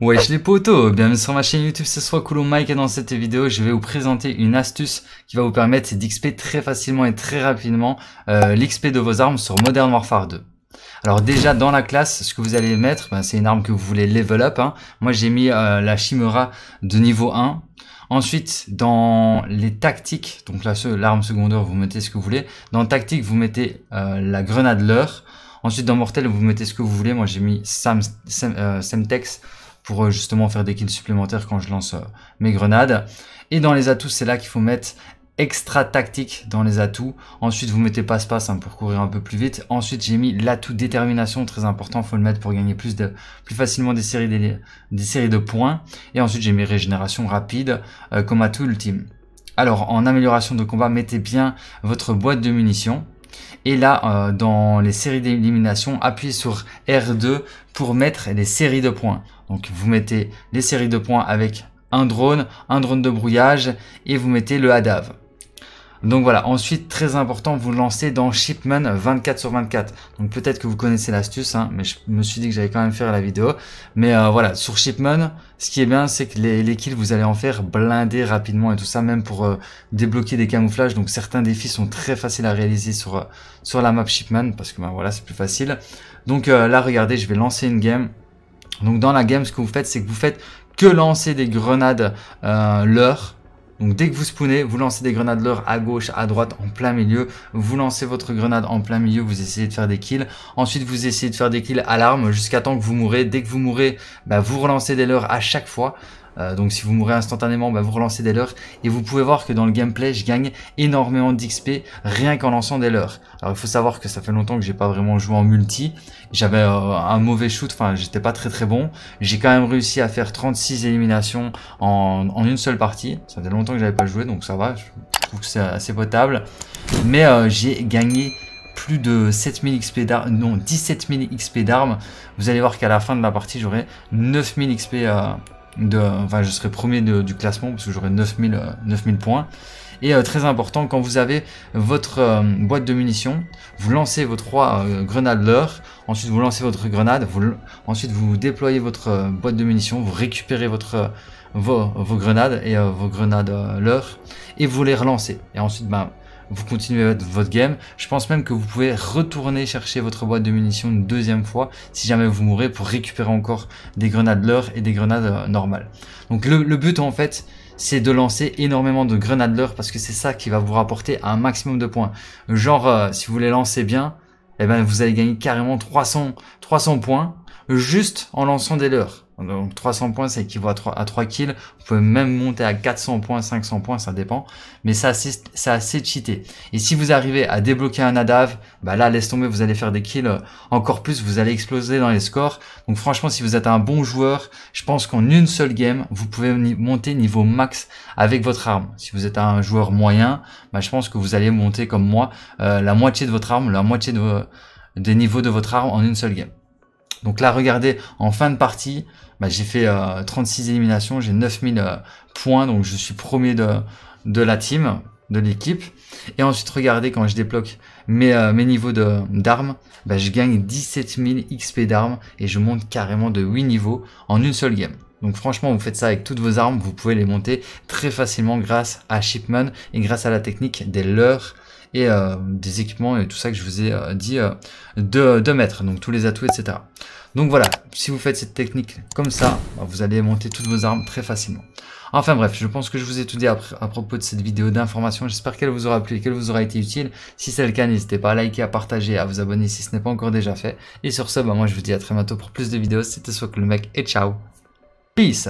Wesh les potos, bienvenue sur ma chaîne YouTube, ce soit Coulomb Mike et dans cette vidéo je vais vous présenter une astuce qui va vous permettre d'XP très facilement et très rapidement euh, l'XP de vos armes sur Modern Warfare 2. Alors déjà dans la classe, ce que vous allez mettre, ben, c'est une arme que vous voulez level up. Hein. Moi j'ai mis euh, la Chimera de niveau 1. Ensuite, dans les tactiques, donc là l'arme secondaire, vous mettez ce que vous voulez. Dans tactique, vous mettez euh, la grenade leurre. Ensuite dans mortel, vous mettez ce que vous voulez. Moi j'ai mis Sam, euh, Semtex pour euh, justement faire des kills supplémentaires quand je lance euh, mes grenades. Et dans les atouts, c'est là qu'il faut mettre extra tactique dans les atouts. Ensuite, vous mettez passe-passe hein, pour courir un peu plus vite. Ensuite, j'ai mis l'atout détermination, très important, faut le mettre pour gagner plus de plus facilement des séries des, séries de points. Et ensuite, j'ai mis régénération rapide euh, comme atout ultime. Alors, en amélioration de combat, mettez bien votre boîte de munitions. Et là, euh, dans les séries d'élimination, appuyez sur R2 pour mettre les séries de points. Donc vous mettez les séries de points avec un drone, un drone de brouillage et vous mettez le hadav. Donc voilà, ensuite très important, vous lancez dans Shipman 24 sur 24. Donc peut-être que vous connaissez l'astuce, hein, mais je me suis dit que j'allais quand même faire la vidéo. Mais euh, voilà, sur Shipman, ce qui est bien, c'est que les, kills, vous allez en faire blinder rapidement et tout ça, même pour euh, débloquer des camouflages. Donc certains défis sont très faciles à réaliser sur, euh, sur la map Shipman, parce que ben, voilà, c'est plus facile. Donc là, regardez, je vais lancer une game. Donc dans la game, ce que vous faites, c'est que vous faites que lancer des grenades euh, donc dès que vous spawnez, vous lancez des grenades leur à gauche, à droite, en plein milieu. Vous lancez votre grenade en plein milieu, vous essayez de faire des kills. Ensuite, vous essayez de faire des kills à l'arme jusqu'à temps que vous mourrez. Dès que vous mourrez, bah, vous relancez des leurs à chaque fois. Euh, donc si vous mourrez instantanément, bah, vous relancez dès leurs. Et vous pouvez voir que dans le gameplay, je gagne énormément d'XP rien qu'en lançant des leurs. Alors il faut savoir que ça fait longtemps que j'ai pas vraiment joué en multi. J'avais euh, un mauvais shoot, enfin j'étais pas très très bon. J'ai quand même réussi à faire 36 éliminations en, une seule partie. Ça fait longtemps que j'avais pas joué, donc ça va, je trouve que c'est assez potable. Mais euh, j'ai gagné plus de 7000 XP d'armes, non 17000 XP d'armes. Vous allez voir qu'à la fin de la partie, j'aurai 9000 XP de, enfin je serai premier du classement parce que j'aurai 9000, 9000 euh, points. Et euh, très important, quand vous avez votre euh, boîte de munitions, vous lancez vos trois grenades leur ensuite vous lancez votre grenade, vous, ensuite vous déployez votre boîte de munitions, vous récupérez votre, vos, grenades et vos grenades leur et vous les relancez. Et ensuite, ben, vous continuez votre game. Je pense même que vous pouvez retourner chercher votre boîte de munitions une deuxième fois si jamais vous mourrez pour récupérer encore des grenades leurres et des grenades euh, normales. Donc le, but en fait c'est de lancer énormément de grenades leurres parce que c'est ça qui va vous rapporter un maximum de points. Genre euh, si vous les lancez bien, eh ben, vous allez gagner carrément 300, 300 points juste en lançant des leurs. Donc 300 points, c'est équivalent à 3, à 3 kills. Vous pouvez même monter à 400 points, 500 points, ça dépend. Mais ça, c'est assez cheaté. Et si vous arrivez à débloquer un adave, bah là, laisse tomber, vous allez faire des kills encore plus, vous allez exploser dans les scores. Donc franchement, si vous êtes un bon joueur, je pense qu'en une seule game, vous pouvez monter niveau max avec votre arme. Si vous êtes un joueur moyen, bah, je pense que vous allez monter comme moi euh, la moitié de votre arme, la moitié de, des niveaux de votre arme en une seule game. Donc là, regardez, en fin de partie, bah, j'ai fait 36 euh, éliminations, j'ai 9000 euh, points, donc je suis premier de, de la team, de l'équipe. Et ensuite, regardez, quand je débloque mes, euh, mes niveaux d'armes, bah, je gagne 17000 XP d'armes et je monte carrément de 8 niveaux en une seule game. Donc franchement, vous faites ça avec toutes vos armes, vous pouvez les monter très facilement grâce à Shipman et grâce à la technique des leurs et euh, des équipements et tout ça que je vous ai euh, dit euh, de, mettre, donc tous les atouts, etc. Donc voilà, si vous faites cette technique comme ça, bah, vous allez monter toutes vos armes très facilement. Enfin bref, je pense que je vous ai tout dit à, propos de cette vidéo d'information. J'espère qu'elle vous aura plu et qu'elle vous aura été utile. Si c'est le cas, n'hésitez pas à liker, à partager, à vous abonner si ce n'est pas encore déjà fait. Et sur ce, bah moi je vous dis à très bientôt pour plus de vidéos. C'était Soit que le mec et ciao. Peace